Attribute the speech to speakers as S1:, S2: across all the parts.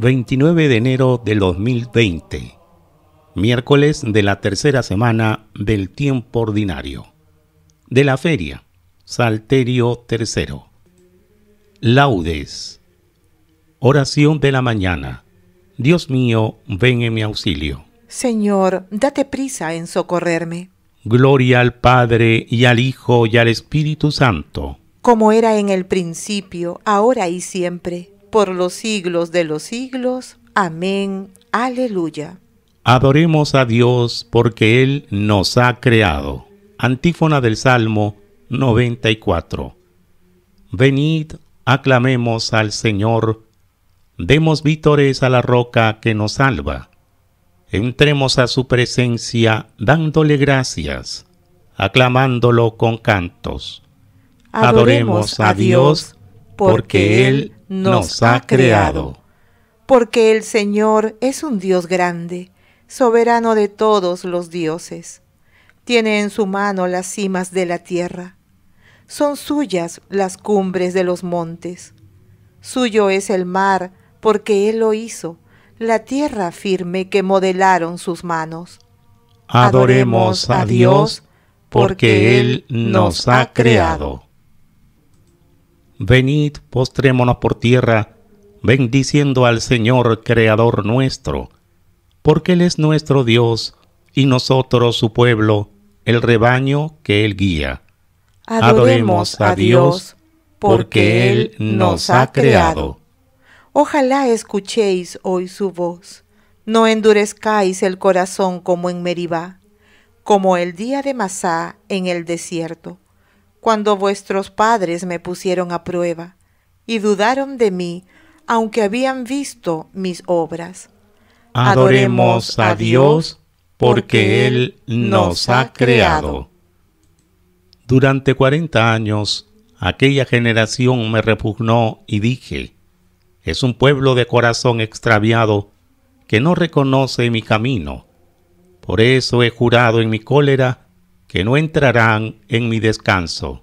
S1: 29 de enero del 2020, miércoles de la tercera semana del tiempo ordinario, de la feria, Salterio III. Laudes. Oración de la mañana. Dios mío, ven en mi auxilio.
S2: Señor, date prisa en socorrerme.
S1: Gloria al Padre y al Hijo y al Espíritu Santo.
S2: Como era en el principio, ahora y siempre por los siglos de los siglos. Amén. Aleluya.
S1: Adoremos a Dios porque Él nos ha creado. Antífona del Salmo 94. Venid, aclamemos al Señor, demos vítores a la roca que nos salva. Entremos a su presencia dándole gracias, aclamándolo con cantos.
S2: Adoremos, a Dios porque Él nos ha creado. Porque el Señor es un Dios grande, soberano de todos los dioses. Tiene en su mano las cimas de la tierra. Son suyas las cumbres de los montes. Suyo es el mar, porque Él lo hizo, la tierra firme que modelaron sus manos. Adoremos a Dios, porque Él nos
S1: ha creado venid, postrémonos por tierra, bendiciendo al Señor, Creador nuestro, porque Él es nuestro Dios, y nosotros su pueblo, el rebaño que Él guía. Adoremos a Dios, porque Él nos ha creado.
S2: Ojalá escuchéis hoy su voz. No endurezcáis el corazón como en Meribá, como el día de Masá en el desierto cuando vuestros padres me pusieron a prueba y dudaron de mí, aunque habían visto mis obras. Adoremos
S1: a Dios porque Él nos ha creado. Durante cuarenta años aquella generación me repugnó y dije, es un pueblo de corazón extraviado que no reconoce mi camino. Por eso he jurado en mi cólera que no entrarán en mi descanso.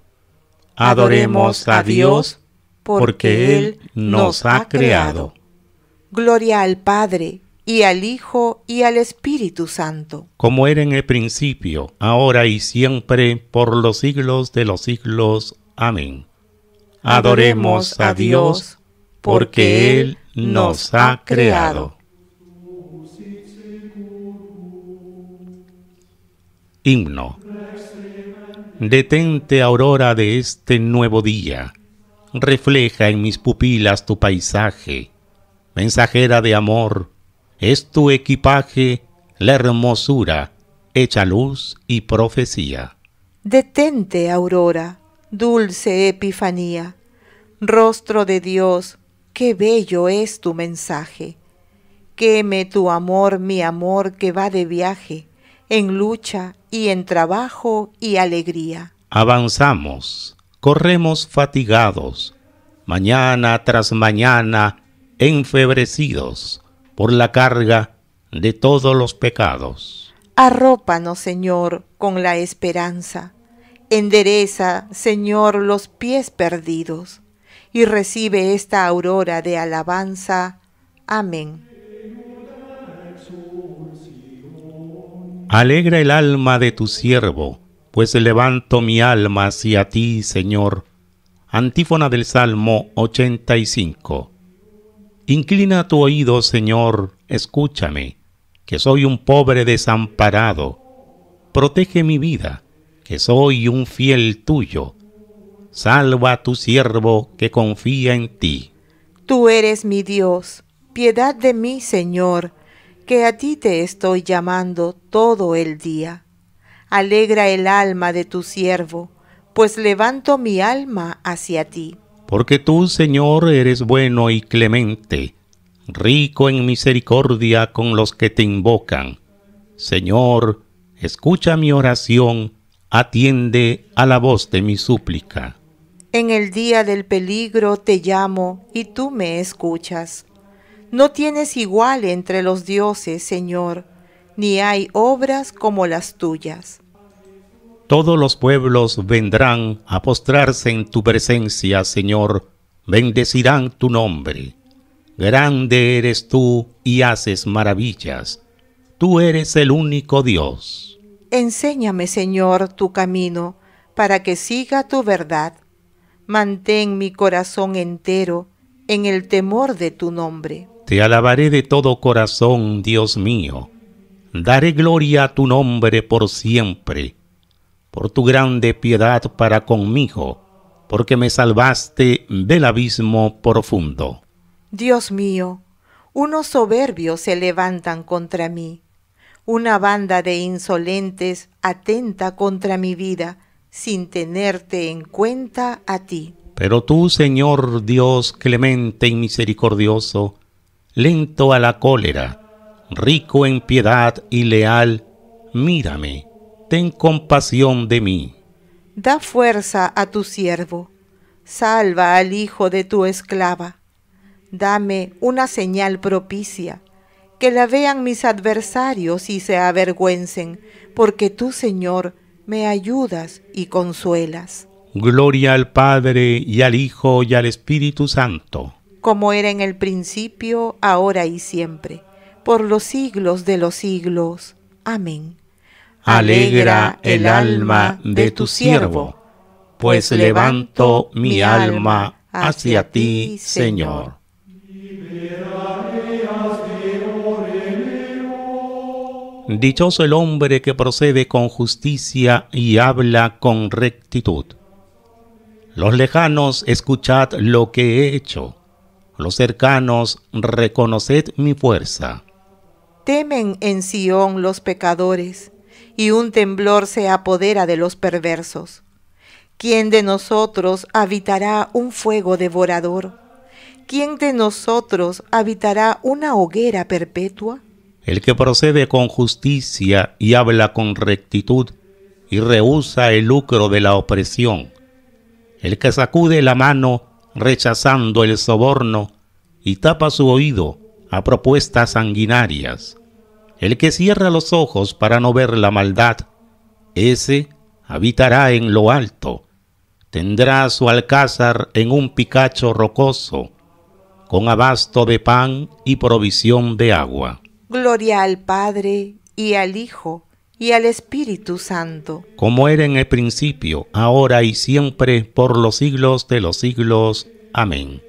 S1: Adoremos a Dios porque Él nos ha creado.
S2: Gloria al Padre y al Hijo y al Espíritu Santo.
S1: Como era en el principio, ahora y siempre, por los siglos de los siglos. Amén. Adoremos a Dios porque Él nos ha creado. Himno. Detente aurora de este nuevo día, refleja en mis pupilas tu paisaje, mensajera de amor, es tu equipaje la hermosura, hecha luz y profecía.
S2: Detente aurora, dulce epifanía, rostro de Dios, qué bello es tu mensaje. Queme tu amor, mi amor que va de viaje en lucha y en trabajo y alegría.
S1: Avanzamos, corremos fatigados, mañana tras mañana, enfebrecidos por la carga de todos los pecados.
S2: Arrópanos, Señor, con la esperanza. Endereza, Señor, los pies perdidos, y recibe esta aurora de alabanza. Amén.
S1: Alegra el alma de tu siervo, pues levanto mi alma hacia ti, Señor. Antífona del Salmo 85. Inclina tu oído, Señor, escúchame, que soy un pobre desamparado. Protege mi vida, que soy un fiel tuyo. Salva a tu siervo que confía en ti.
S2: Tú eres mi Dios, piedad de mí, Señor que a ti te estoy llamando todo el día. Alegra el alma de tu siervo, pues levanto mi alma hacia ti.
S1: Porque tú, Señor, eres bueno y clemente, rico en misericordia con los que te invocan. Señor, escucha mi oración, atiende a la voz de mi súplica.
S2: En el día del peligro te llamo y tú me escuchas. No tienes igual entre los dioses, Señor, ni hay obras como las tuyas.
S1: Todos los pueblos vendrán a postrarse en tu presencia, Señor, bendecirán tu nombre. Grande eres tú y haces maravillas. Tú eres el único Dios.
S2: Enséñame, Señor, tu camino, para que siga tu verdad. Mantén mi corazón entero en el temor de tu nombre.
S1: Te alabaré de todo corazón, Dios mío. Daré gloria a tu nombre por siempre, por tu grande piedad para conmigo, porque me salvaste del abismo profundo.
S2: Dios mío, unos soberbios se levantan contra mí. Una banda de insolentes atenta contra mi vida, sin tenerte en cuenta a ti.
S1: Pero tú, Señor Dios clemente y misericordioso, lento a la cólera, rico en piedad y leal, mírame, ten compasión de mí.
S2: Da fuerza a tu siervo, salva al hijo de tu esclava. Dame una señal propicia, que la vean mis adversarios y se avergüencen, porque tú, Señor, me ayudas y consuelas.
S1: Gloria al Padre y al Hijo y al Espíritu Santo
S2: como era en el principio, ahora y siempre, por los siglos de los siglos. Amén.
S1: Alegra el alma de tu siervo, pues, pues levanto mi alma hacia ti, Señor. Dichoso el hombre que procede con justicia y habla con rectitud. Los lejanos, escuchad lo que he hecho los cercanos, reconoced mi fuerza.
S2: Temen en Sión los pecadores, y un temblor se apodera de los perversos. ¿Quién de nosotros habitará un fuego devorador? ¿Quién de nosotros habitará una hoguera perpetua?
S1: El que procede con justicia y habla con rectitud y rehúsa el lucro de la opresión. El que sacude la mano rechazando el soborno y tapa su oído a propuestas sanguinarias. El que cierra los ojos para no ver la maldad, ese habitará en lo alto, tendrá su alcázar en un picacho rocoso, con abasto de pan y provisión de agua.
S2: Gloria al Padre y al Hijo y al Espíritu Santo.
S1: Como era en el principio, ahora y siempre, por los siglos de los siglos. Amén.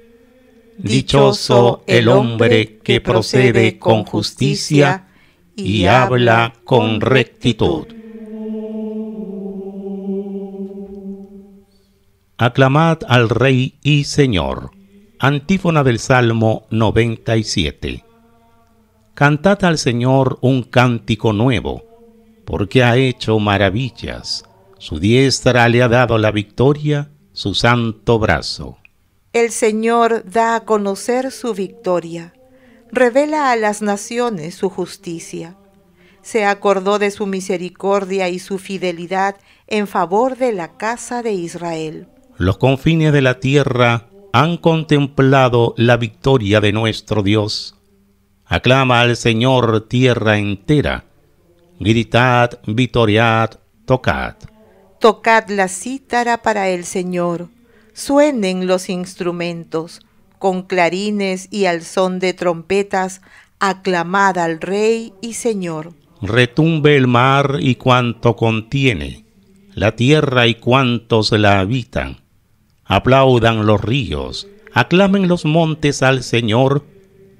S1: Dichoso el hombre que procede con justicia y habla con rectitud. Aclamad al Rey y Señor. Antífona del Salmo 97. Cantad al Señor un cántico nuevo porque ha hecho maravillas. Su diestra le ha dado la victoria, su santo brazo.
S2: El Señor da a conocer su victoria, revela a las naciones su justicia. Se acordó de su misericordia y su fidelidad en favor de la casa de Israel.
S1: Los confines de la tierra han contemplado la victoria de nuestro Dios. Aclama al Señor tierra entera Gritad, vitoriad, tocad.
S2: Tocad la cítara para el Señor. Suenen los instrumentos. Con clarines y al son de trompetas, aclamad al Rey y Señor.
S1: Retumbe el mar y cuanto contiene, la tierra y cuantos la habitan. Aplaudan los ríos, aclamen los montes al Señor,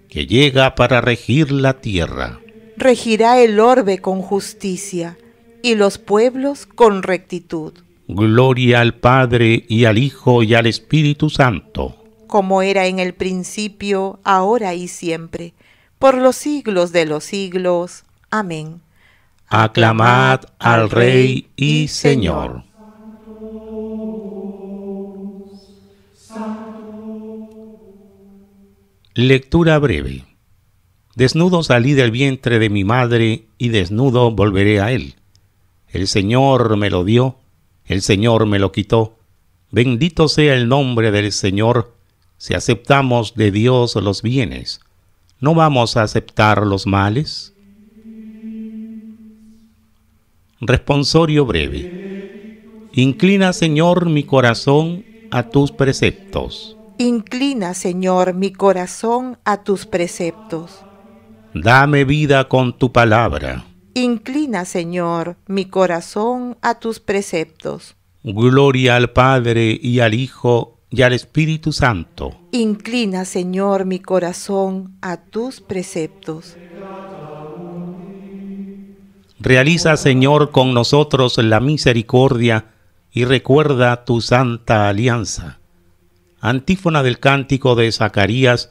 S1: que llega para regir la tierra
S2: regirá el orbe con justicia y los pueblos con rectitud.
S1: Gloria al Padre y al Hijo y al Espíritu Santo.
S2: Como era en el principio, ahora y siempre, por los siglos de los siglos. Amén.
S1: Aclamad al Rey y Señor. Lectura breve. Desnudo salí del vientre de mi madre y desnudo volveré a él. El Señor me lo dio, el Señor me lo quitó. Bendito sea el nombre del Señor si aceptamos de Dios los bienes. ¿No vamos a aceptar los males? Responsorio breve. Inclina, Señor, mi corazón a tus preceptos.
S2: Inclina, Señor, mi corazón a tus preceptos
S1: dame vida con tu palabra.
S2: Inclina, Señor, mi corazón a tus preceptos.
S1: Gloria al Padre y al Hijo y al Espíritu Santo.
S2: Inclina, Señor, mi corazón a tus preceptos.
S1: Realiza, Señor, con nosotros la misericordia y recuerda tu santa alianza. Antífona del cántico de Zacarías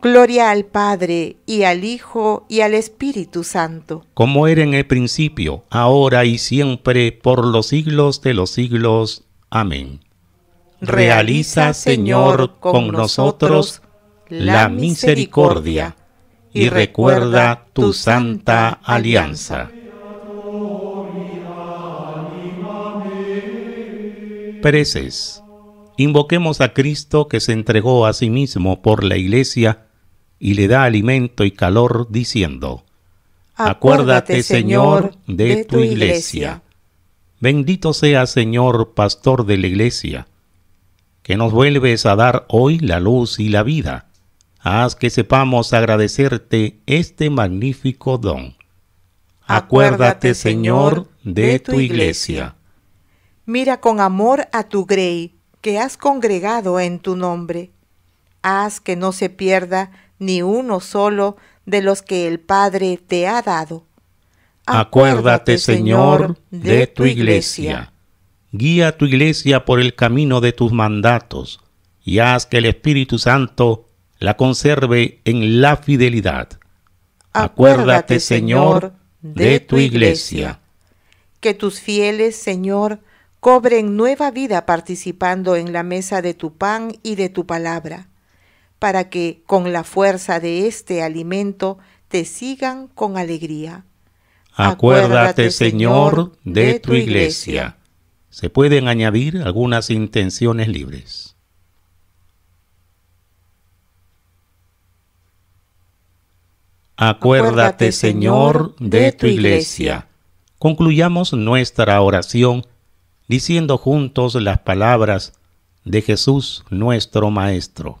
S2: Gloria al Padre y al Hijo y al Espíritu Santo.
S1: Como era en el principio, ahora y siempre, por los siglos de los siglos. Amén. Realiza, Señor, con nosotros la misericordia y recuerda tu santa alianza. Preces. Invoquemos a Cristo que se entregó a sí mismo por la Iglesia y le da alimento y calor, diciendo, Acuérdate, Señor, de tu iglesia. Bendito sea, Señor, pastor de la iglesia, que nos vuelves a dar hoy la luz y la vida. Haz que sepamos agradecerte este magnífico don. Acuérdate, Señor, de tu iglesia.
S2: Mira con amor a tu grey, que has congregado en tu nombre. Haz que no se pierda ni uno solo de los que el Padre te ha dado.
S1: Acuérdate, Señor, de tu iglesia. Guía a tu iglesia por el camino de tus mandatos y haz que el Espíritu Santo la conserve en la fidelidad. Acuérdate Señor, de tu iglesia.
S2: Que tus fieles, Señor, cobren nueva vida participando en la mesa de tu pan y de tu palabra para que con la fuerza de este alimento te sigan con alegría.
S1: Acuérdate, Señor, de, tu iglesia. Se pueden añadir algunas intenciones libres. Acuérdate Señor, de tu iglesia. Concluyamos nuestra oración diciendo juntos las palabras de Jesús nuestro Maestro.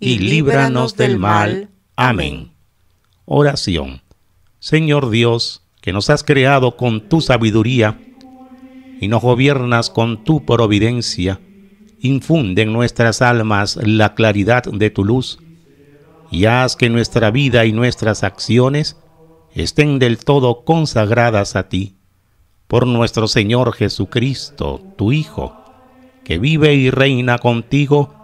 S1: y líbranos del mal. Amén. Oración. Señor Dios, que nos has creado con tu sabiduría y nos gobiernas con tu providencia, infunde en nuestras almas la claridad de tu luz y haz que nuestra vida y nuestras acciones estén del todo consagradas a ti. Por nuestro Señor Jesucristo, tu Hijo, que vive y reina contigo,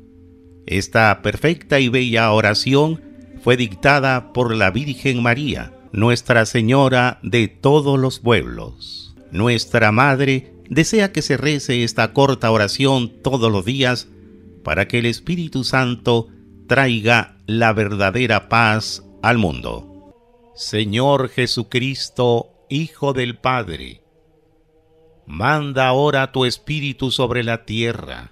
S1: Esta perfecta y bella oración fue dictada por la Virgen María, Nuestra Señora de todos los pueblos. Nuestra Madre desea que se rece esta corta oración todos los días para que el Espíritu Santo traiga la verdadera paz al mundo. Señor Jesucristo, Hijo del Padre, manda ahora tu Espíritu sobre la tierra